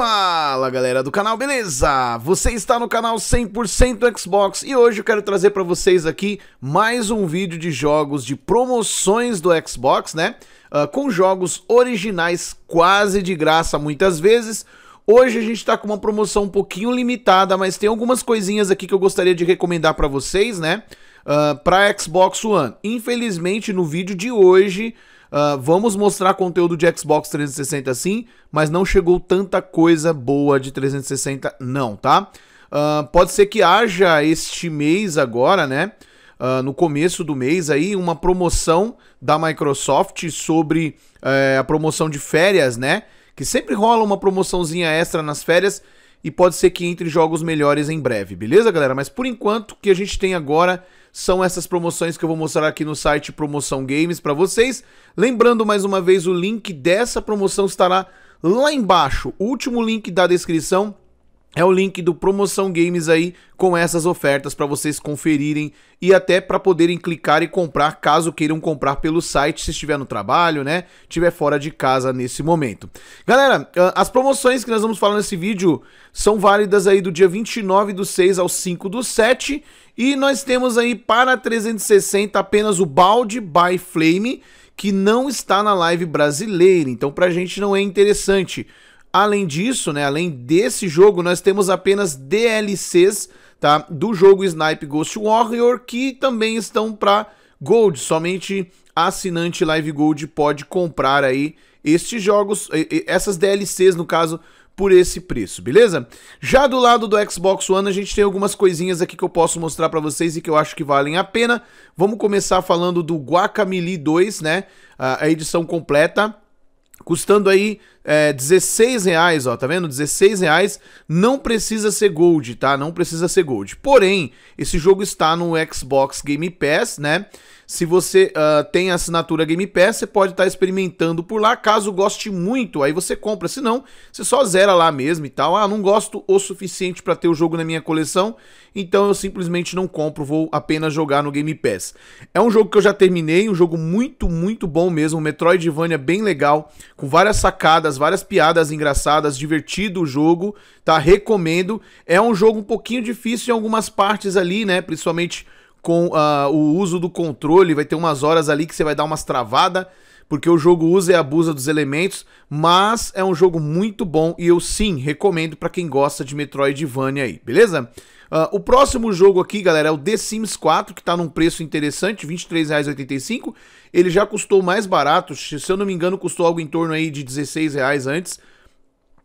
Fala galera do canal, beleza? Você está no canal 100% Xbox e hoje eu quero trazer para vocês aqui mais um vídeo de jogos de promoções do Xbox, né? Uh, com jogos originais quase de graça muitas vezes. Hoje a gente está com uma promoção um pouquinho limitada, mas tem algumas coisinhas aqui que eu gostaria de recomendar para vocês, né? Uh, ah, para Xbox One. Infelizmente no vídeo de hoje Uh, vamos mostrar conteúdo de Xbox 360 sim, mas não chegou tanta coisa boa de 360 não, tá? Uh, pode ser que haja este mês agora, né? Uh, no começo do mês aí, uma promoção da Microsoft sobre eh, a promoção de férias, né? Que sempre rola uma promoçãozinha extra nas férias e pode ser que entre jogos melhores em breve, beleza, galera? Mas por enquanto, o que a gente tem agora são essas promoções que eu vou mostrar aqui no site Promoção Games para vocês. Lembrando mais uma vez, o link dessa promoção estará lá embaixo, último link da descrição é o link do Promoção Games aí com essas ofertas para vocês conferirem e até para poderem clicar e comprar caso queiram comprar pelo site se estiver no trabalho, né? Tiver fora de casa nesse momento. Galera, ah, as promoções que nós vamos falar nesse vídeo são válidas aí do dia 29 do 6 ao 5 do 7 e nós temos aí para 360 apenas o balde by Flame que não está na live brasileira, então pra gente não é interessante. Além disso, né, além desse jogo, nós temos apenas DLCs tá, do jogo Snipe Ghost Warrior que também estão para Gold. Somente assinante Live Gold pode comprar aí estes jogos, essas DLCs no caso, por esse preço, beleza? Já do lado do Xbox One, a gente tem algumas coisinhas aqui que eu posso mostrar para vocês e que eu acho que valem a pena. Vamos começar falando do Guacamelee 2, né? A edição completa, custando aí é, 16 reais, ó, tá vendo? 16 reais não precisa ser Gold, tá? Não precisa ser Gold. Porém, esse jogo está no Xbox Game Pass, né? Se você uh, tem a assinatura Game Pass, você pode estar tá experimentando por lá. Caso goste muito, aí você compra. Se não, você só zera lá mesmo e tal. Ah, não gosto o suficiente para ter o jogo na minha coleção, então eu simplesmente não compro, vou apenas jogar no Game Pass. É um jogo que eu já terminei, um jogo muito, muito bom mesmo. Um Metroidvania bem legal, com várias sacadas várias piadas engraçadas, divertido o jogo, tá? Recomendo. É um jogo um pouquinho difícil em algumas partes ali, né? Principalmente com uh, o uso do controle, vai ter umas horas ali que você vai dar umas travada, porque o jogo usa e abusa dos elementos, mas é um jogo muito bom e eu sim recomendo para quem gosta de Metroidvania aí, beleza? Uh, o próximo jogo aqui, galera, é o The Sims 4, que tá num preço interessante, R$ 23,85. Ele já custou mais barato, se eu não me engano, custou algo em torno aí de R$16 antes,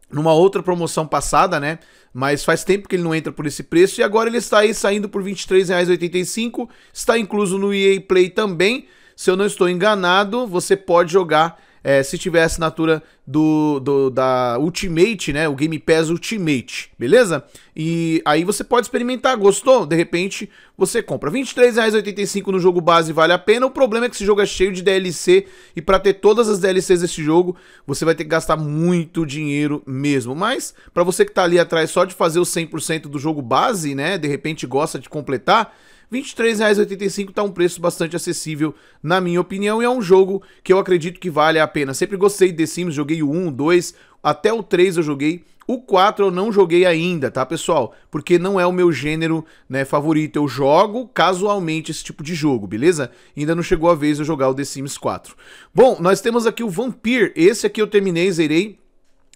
numa outra promoção passada, né? Mas faz tempo que ele não entra por esse preço e agora ele está aí saindo por R$ 23,85. Está incluso no EA Play também. Se eu não estou enganado, você pode jogar é, se tiver a assinatura do, do, da Ultimate, né? O Game Pass Ultimate, beleza? E aí você pode experimentar, gostou? De repente você compra. R$23,85 no jogo base vale a pena. O problema é que esse jogo é cheio de DLC e para ter todas as DLCs desse jogo, você vai ter que gastar muito dinheiro mesmo. Mas para você que tá ali atrás só de fazer o 100% do jogo base, né? De repente gosta de completar R$ 23,85 está um preço bastante acessível, na minha opinião, e é um jogo que eu acredito que vale a pena. Sempre gostei de The Sims, joguei o 1, o 2, até o 3 eu joguei. O 4 eu não joguei ainda, tá, pessoal? Porque não é o meu gênero né, favorito. Eu jogo casualmente esse tipo de jogo, beleza? Ainda não chegou a vez de eu jogar o The Sims 4. Bom, nós temos aqui o Vampir. Esse aqui eu terminei, zerei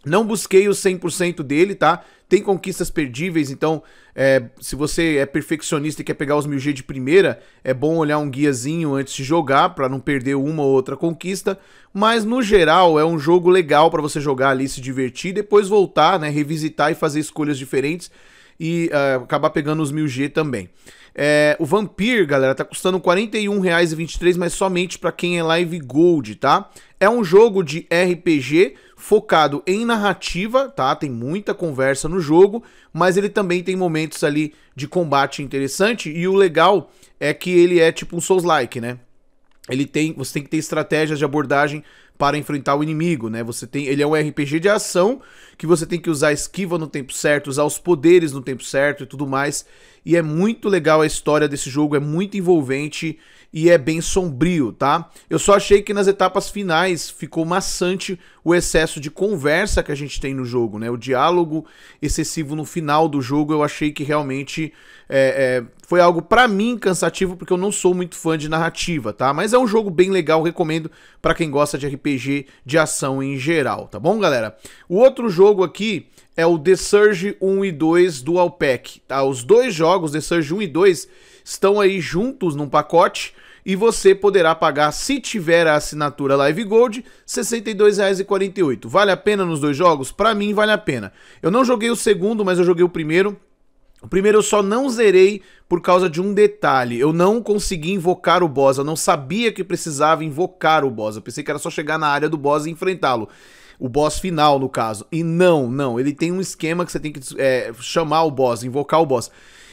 não busquei o 100% dele, tá? Tem conquistas perdíveis, então é, se você é perfeccionista e quer pegar os 1000G de primeira, é bom olhar um guiazinho antes de jogar para não perder uma ou outra conquista. Mas no geral é um jogo legal para você jogar ali, se divertir, depois voltar, né? Revisitar e fazer escolhas diferentes e uh, acabar pegando os 1000G também. É, o Vampir, galera, tá custando R$ 41,23, mas somente para quem é Live Gold, tá? É um jogo de RPG focado em narrativa, tá? Tem muita conversa no jogo, mas ele também tem momentos ali de combate interessante e o legal é que ele é tipo um Souls-like, né? Ele tem, você tem que ter estratégias de abordagem para enfrentar o inimigo, né? Você tem, ele é um RPG de ação que você tem que usar esquiva no tempo certo, usar os poderes no tempo certo e tudo mais. E é muito legal a história desse jogo, é muito envolvente e é bem sombrio, tá? Eu só achei que nas etapas finais ficou maçante o excesso de conversa que a gente tem no jogo, né? O diálogo excessivo no final do jogo eu achei que realmente é, é, foi algo para mim cansativo porque eu não sou muito fã de narrativa, tá? Mas é um jogo bem legal, recomendo para quem gosta de RPG RPG de ação em geral, tá bom, galera? O outro jogo aqui é o The Surge 1 e 2 do Pack. tá? Os dois jogos, The Surge 1 e 2, estão aí juntos num pacote e você poderá pagar, se tiver a assinatura Live Gold, R$ 62,48. Vale a pena nos dois jogos? Para mim, vale a pena. Eu não joguei o segundo, mas eu joguei o primeiro o primeiro eu só não zerei por causa de um detalhe. Eu não consegui invocar o boss. Eu não sabia que precisava invocar o boss. Eu pensei que era só chegar na área do boss e enfrentá-lo. O boss final, no caso. E não, não. Ele tem um esquema que você tem que é, chamar o boss, invocar o boss.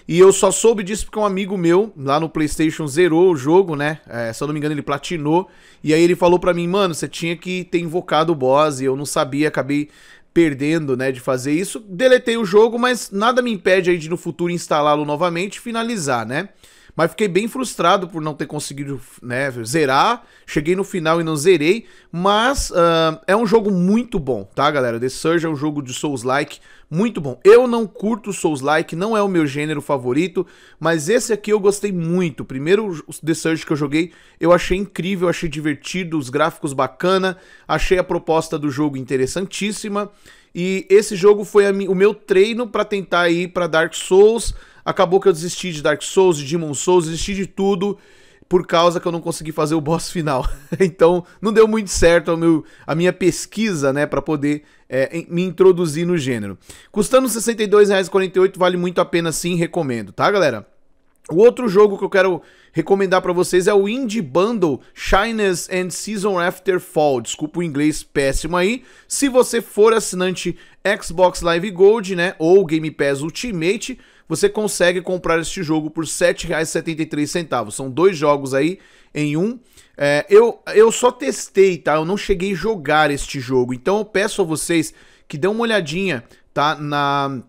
E eu só soube disso porque um amigo meu, lá no PlayStation, zerou o jogo, né? É, se eu não me engano, ele platinou. E aí ele falou para mim, mano, você tinha que ter invocado o boss. E eu não sabia, acabei perdendo, né, de fazer isso. Deletei o jogo, mas nada me impede aí de no futuro instalá-lo novamente e finalizar, né? Mas fiquei bem frustrado por não ter conseguido né, zerar. Cheguei no final e não zerei. Mas uh, é um jogo muito bom, tá, galera? The Surge é um jogo de Souls-like muito bom. Eu não curto Souls-like, não é o meu gênero favorito. Mas esse aqui eu gostei muito. Primeiro The Surge que eu joguei, eu achei incrível, achei divertido, os gráficos bacana. Achei a proposta do jogo interessantíssima. E esse jogo foi mi, o meu treino para tentar ir para Dark Souls Acabou que eu desisti de Dark Souls, de Demon Souls, desisti de tudo por causa que eu não consegui fazer o boss final. então, não deu muito certo a, meu, a minha pesquisa, né, para poder é, me introduzir no gênero. Custando R$ 62,48, vale muito a pena sim, recomendo, tá, galera? O outro jogo que eu quero recomendar para vocês é o Indie Bundle Shines and Season After Fall. Desculpa o inglês péssimo aí. Se você for assinante Xbox Live Gold, né, ou Game Pass Ultimate, você consegue comprar este jogo por R$ 7,73. São dois jogos aí em um. É, eu, eu só testei, tá? Eu não cheguei a jogar este jogo. Então eu peço a vocês que dêem uma olhadinha, tá? Na.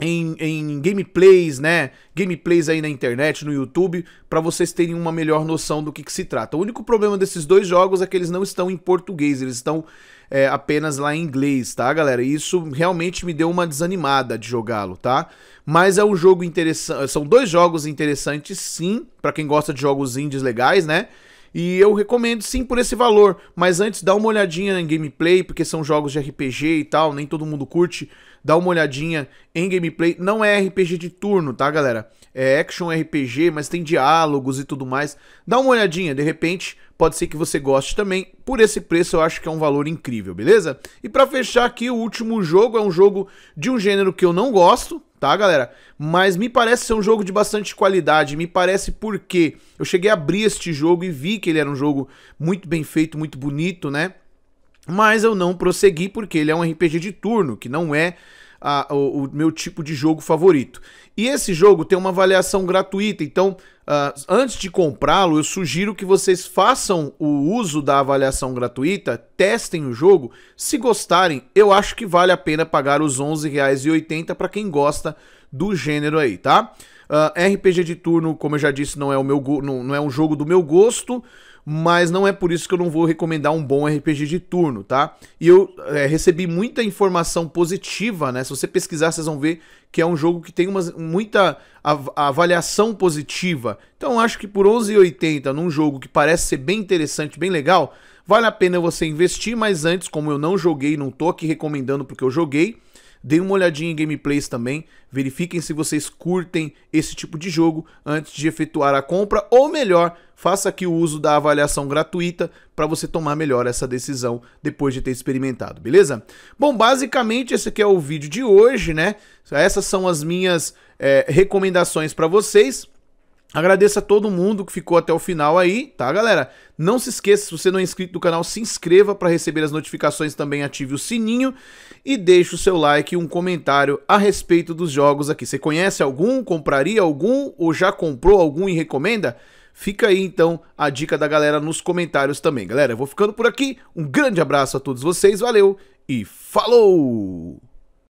Em, em, gameplays, né? Gameplays aí na internet, no YouTube, para vocês terem uma melhor noção do que, que, se trata. O único problema desses dois jogos é que eles não estão em português, eles estão é, apenas lá em inglês, tá, galera? E isso realmente me deu uma desanimada de jogá-lo, tá? Mas é um jogo interessante, são dois jogos interessantes, sim, para quem gosta de jogos indies legais, né? E eu recomendo sim por esse valor, mas antes dá uma olhadinha em gameplay, porque são jogos de RPG e tal, nem todo mundo curte. Dá uma olhadinha em gameplay. Não é RPG de turno, tá, galera? É action RPG, mas tem diálogos e tudo mais. Dá uma olhadinha, de repente, pode ser que você goste também. Por esse preço eu acho que é um valor incrível, beleza? E para fechar aqui, o último jogo é um jogo de um gênero que eu não gosto, tá, galera? Mas me parece ser um jogo de bastante qualidade, me parece porque eu cheguei a abrir este jogo e vi que ele era um jogo muito bem feito, muito bonito, né? Mas eu não prossegui porque ele é um RPG de turno, que não é a, o, o, meu tipo de jogo favorito. E esse jogo tem uma avaliação gratuita, então uh, antes de comprá-lo, eu sugiro que vocês façam o uso da avaliação gratuita, testem o jogo. Se gostarem, eu acho que vale a pena pagar os R$11,80 para quem gosta do gênero aí, tá? Uh, ah, RPG de turno, como eu já disse, não é, o meu não, não é um jogo do meu gosto mas não é por isso que eu não vou recomendar um bom RPG de turno, tá? E eu é, recebi muita informação positiva, né? Se você pesquisar, vocês vão ver que é um jogo que tem uma muita av avaliação positiva. Então acho que por 11,80 num jogo que parece ser bem interessante, bem legal, vale a pena você investir, mas antes, como eu não joguei, não tô aqui recomendando porque eu joguei, Deem uma olhadinha em gameplays também, verifiquem se vocês curtem esse tipo de jogo antes de efetuar a compra, ou melhor, faça aqui o uso da avaliação gratuita para você tomar melhor essa decisão depois de ter experimentado, beleza? Bom, basicamente esse aqui é o vídeo de hoje, né? Essas são as minhas é, recomendações para vocês. Agradeço a todo mundo que ficou até o final aí, tá, galera? Não se esqueça, se você não é inscrito no canal, se inscreva para receber as notificações também, ative o sininho e deixe o seu like e um comentário a respeito dos jogos aqui. Você conhece algum, compraria algum ou já comprou algum e recomenda? Fica aí então a dica da galera nos comentários também. Galera, eu vou ficando por aqui. Um grande abraço a todos vocês, valeu e falou!